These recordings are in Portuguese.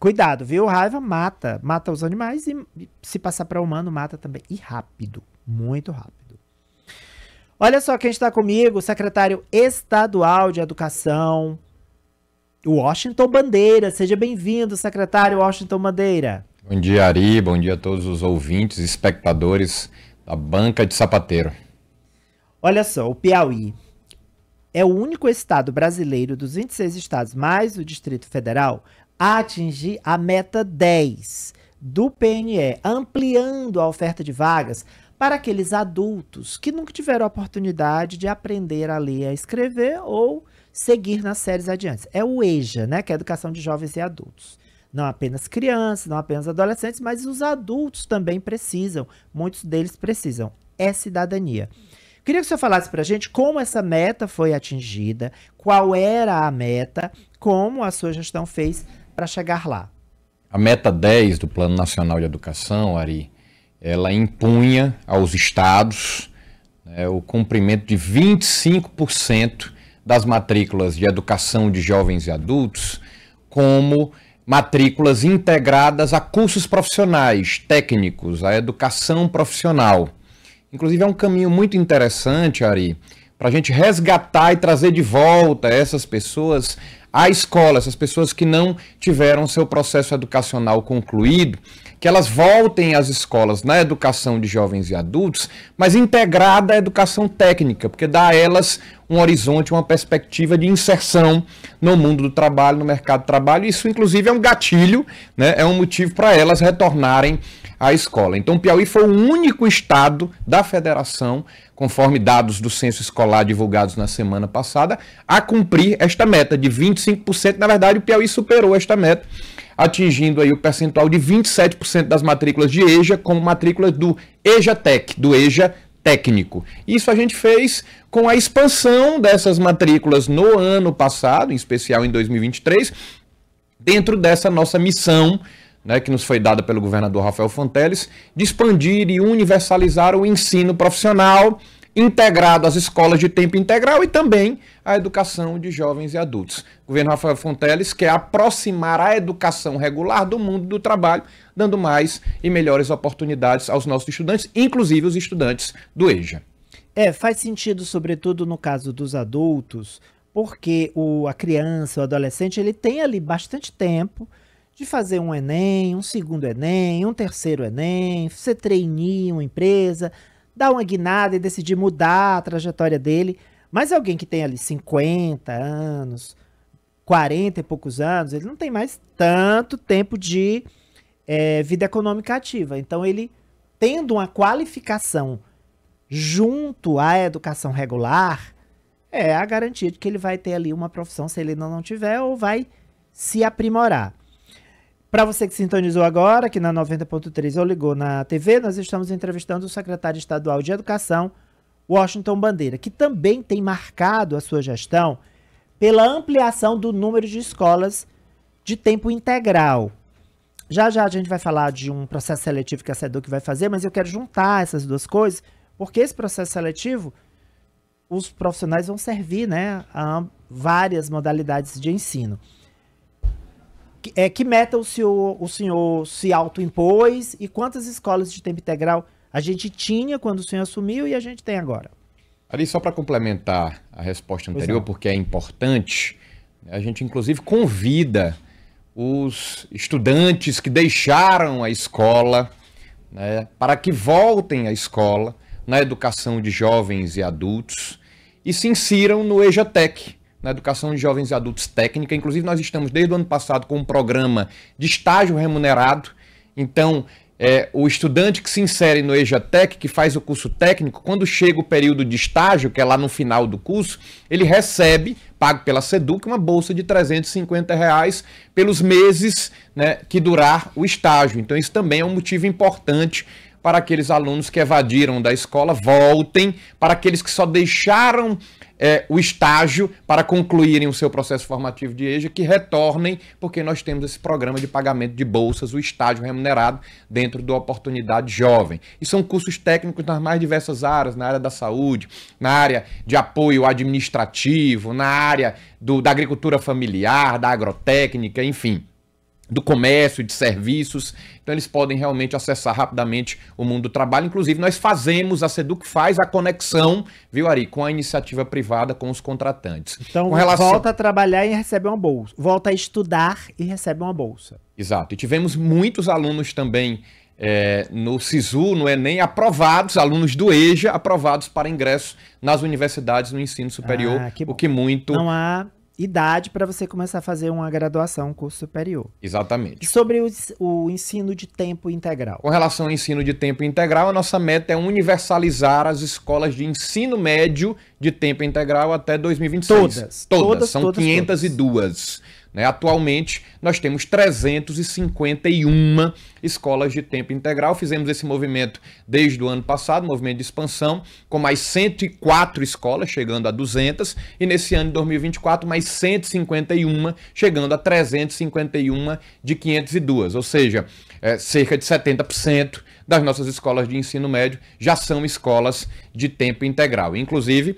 Cuidado, viu? Raiva mata. Mata os animais e se passar para humano, mata também. E rápido. Muito rápido. Olha só quem está comigo: o secretário estadual de educação, Washington Bandeira. Seja bem-vindo, secretário Washington Bandeira. Bom dia, Ari. Bom dia a todos os ouvintes, espectadores da Banca de Sapateiro. Olha só, o Piauí é o único estado brasileiro dos 26 estados mais o Distrito Federal a atingir a meta 10 do PNE, ampliando a oferta de vagas para aqueles adultos que nunca tiveram a oportunidade de aprender a ler, a escrever ou seguir nas séries adiante. É o EJA, né, que é a Educação de Jovens e Adultos. Não apenas crianças, não apenas adolescentes, mas os adultos também precisam, muitos deles precisam. É cidadania. Queria que o senhor falasse para a gente como essa meta foi atingida, qual era a meta, como a sua gestão fez para chegar lá. A meta 10 do Plano Nacional de Educação, Ari, ela impunha aos estados né, o cumprimento de 25% das matrículas de educação de jovens e adultos como matrículas integradas a cursos profissionais, técnicos, a educação profissional. Inclusive, é um caminho muito interessante, Ari, para a gente resgatar e trazer de volta essas pessoas à escola, essas pessoas que não tiveram seu processo educacional concluído que elas voltem às escolas na educação de jovens e adultos, mas integrada à educação técnica, porque dá a elas um horizonte, uma perspectiva de inserção no mundo do trabalho, no mercado de trabalho. Isso, inclusive, é um gatilho, né? é um motivo para elas retornarem à escola. Então, Piauí foi o único estado da federação, conforme dados do censo escolar divulgados na semana passada, a cumprir esta meta de 25%. Na verdade, o Piauí superou esta meta atingindo aí o percentual de 27% das matrículas de EJA como matrículas do eja Tech, do EJA técnico. Isso a gente fez com a expansão dessas matrículas no ano passado, em especial em 2023, dentro dessa nossa missão né, que nos foi dada pelo governador Rafael Fonteles, de expandir e universalizar o ensino profissional integrado às escolas de tempo integral e também à educação de jovens e adultos. O governo Rafael Fonteles quer aproximar a educação regular do mundo do trabalho, dando mais e melhores oportunidades aos nossos estudantes, inclusive os estudantes do EJA. É, faz sentido, sobretudo no caso dos adultos, porque o, a criança, o adolescente, ele tem ali bastante tempo de fazer um Enem, um segundo Enem, um terceiro Enem, você treinir uma empresa, dar uma guinada e decidir mudar a trajetória dele. Mas alguém que tem ali 50 anos, 40 e poucos anos, ele não tem mais tanto tempo de é, vida econômica ativa. Então, ele tendo uma qualificação junto à educação regular, é a garantia de que ele vai ter ali uma profissão, se ele não, não tiver, ou vai se aprimorar. Para você que sintonizou agora, que na 90.3 ou ligou na TV, nós estamos entrevistando o secretário estadual de Educação, Washington Bandeira, que também tem marcado a sua gestão pela ampliação do número de escolas de tempo integral. Já já a gente vai falar de um processo seletivo que a SEDUC vai fazer, mas eu quero juntar essas duas coisas, porque esse processo seletivo, os profissionais vão servir né, a várias modalidades de ensino. Que, é, que meta o senhor, o senhor se autoimpôs e quantas escolas de tempo integral a gente tinha quando o senhor assumiu e a gente tem agora? Ali, só para complementar a resposta anterior, é. porque é importante, né, a gente inclusive convida os estudantes que deixaram a escola né, para que voltem à escola na educação de jovens e adultos e se insiram no EJATEC, na educação de jovens e adultos técnica. Inclusive, nós estamos desde o ano passado com um programa de estágio remunerado. Então, é, o estudante que se insere no EJATEC, que faz o curso técnico, quando chega o período de estágio, que é lá no final do curso, ele recebe, pago pela SEDUC, uma bolsa de 350 reais pelos meses né, que durar o estágio. Então, isso também é um motivo importante para aqueles alunos que evadiram da escola voltem, para aqueles que só deixaram é, o estágio para concluírem o seu processo formativo de EJA, que retornem, porque nós temos esse programa de pagamento de bolsas, o estágio remunerado, dentro do Oportunidade Jovem. E são cursos técnicos nas mais diversas áreas, na área da saúde, na área de apoio administrativo, na área do, da agricultura familiar, da agrotécnica, enfim do comércio, de serviços. Então eles podem realmente acessar rapidamente o mundo do trabalho. Inclusive, nós fazemos, a Seduc faz a conexão, viu, Ari, com a iniciativa privada, com os contratantes. Então, relação... volta a trabalhar e recebe uma bolsa. Volta a estudar e recebe uma bolsa. Exato. E tivemos muitos alunos também é, no SISU, no Enem, aprovados, alunos do EJA, aprovados para ingresso nas universidades no ensino superior, ah, que o que muito... Não há idade para você começar a fazer uma graduação, um curso superior. Exatamente. E sobre o, o ensino de tempo integral? Com relação ao ensino de tempo integral, a nossa meta é universalizar as escolas de ensino médio de tempo integral até 2026. Todas. Todas, todas são todas, 502. Todas. Né? Atualmente, nós temos 351 escolas de tempo integral. Fizemos esse movimento desde o ano passado, movimento de expansão, com mais 104 escolas, chegando a 200, e nesse ano de 2024, mais 151, chegando a 351 de 502, ou seja, é, cerca de 70% das nossas escolas de ensino médio já são escolas de tempo integral. Inclusive,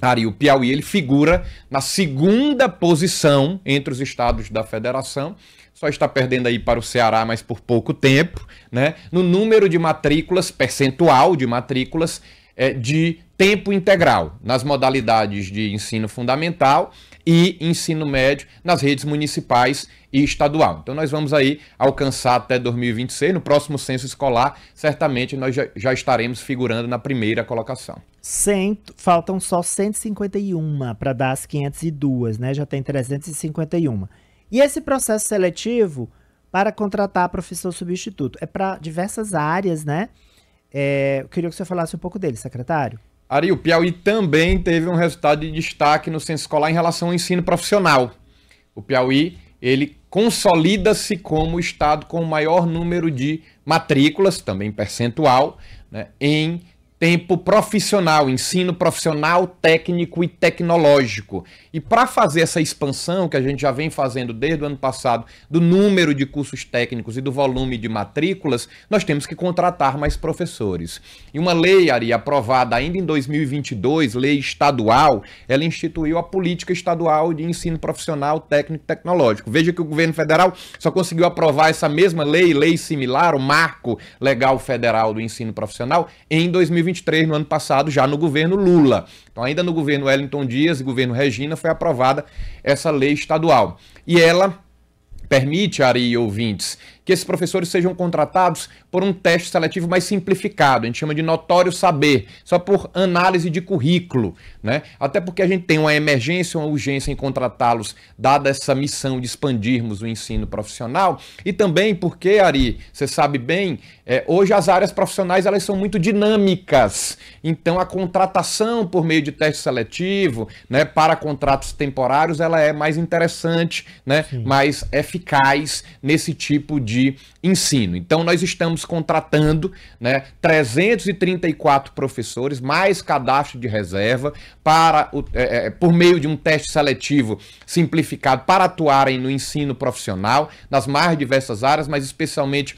Ari, o Piauí ele figura na segunda posição entre os estados da federação. Só está perdendo aí para o Ceará, mas por pouco tempo, né? No número de matrículas, percentual de matrículas é, de tempo integral nas modalidades de ensino fundamental, e ensino médio nas redes municipais e estadual. Então nós vamos aí alcançar até 2026, no próximo censo escolar, certamente nós já, já estaremos figurando na primeira colocação. Cento, faltam só 151 para dar as 502, né? Já tem 351. E esse processo seletivo para contratar professor substituto é para diversas áreas, né? É, eu queria que você falasse um pouco dele, secretário. Ari, o Piauí também teve um resultado de destaque no censo escolar em relação ao ensino profissional. O Piauí, ele consolida-se como o estado com o maior número de matrículas, também percentual, né, em tempo profissional, ensino profissional, técnico e tecnológico. E para fazer essa expansão que a gente já vem fazendo desde o ano passado, do número de cursos técnicos e do volume de matrículas, nós temos que contratar mais professores. E uma lei, Ari, aprovada ainda em 2022, lei estadual, ela instituiu a política estadual de ensino profissional, técnico e tecnológico. Veja que o governo federal só conseguiu aprovar essa mesma lei, lei similar, o marco legal federal do ensino profissional, em 2022. 2023, no ano passado, já no governo Lula. Então, ainda no governo Wellington Dias e governo Regina, foi aprovada essa lei estadual. E ela permite, Ari e ouvintes, que esses professores sejam contratados por um teste seletivo mais simplificado, a gente chama de notório saber, só por análise de currículo, né? Até porque a gente tem uma emergência, uma urgência em contratá-los, dada essa missão de expandirmos o ensino profissional, e também porque, Ari, você sabe bem, é, hoje as áreas profissionais elas são muito dinâmicas, então a contratação por meio de teste seletivo, né, para contratos temporários, ela é mais interessante, né, mais eficaz nesse tipo de de ensino. Então, nós estamos contratando né, 334 professores, mais cadastro de reserva, para o, é, é, é, por meio de um teste seletivo simplificado para atuarem no ensino profissional, nas mais diversas áreas, mas especialmente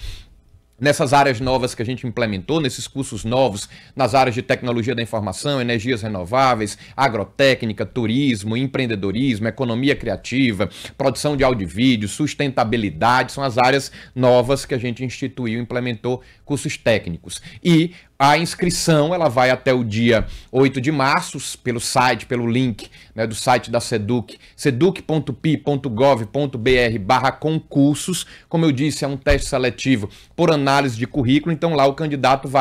nessas áreas novas que a gente implementou, nesses cursos novos, nas áreas de tecnologia da informação, energias renováveis, agrotécnica, turismo, empreendedorismo, economia criativa, produção de áudio e vídeo, sustentabilidade, são as áreas novas que a gente instituiu, implementou cursos técnicos. E a inscrição ela vai até o dia 8 de março pelo site, pelo link né, do site da Seduc, seduc.pi.gov.br barra concursos. Como eu disse, é um teste seletivo por análise de currículo, então lá o candidato vai.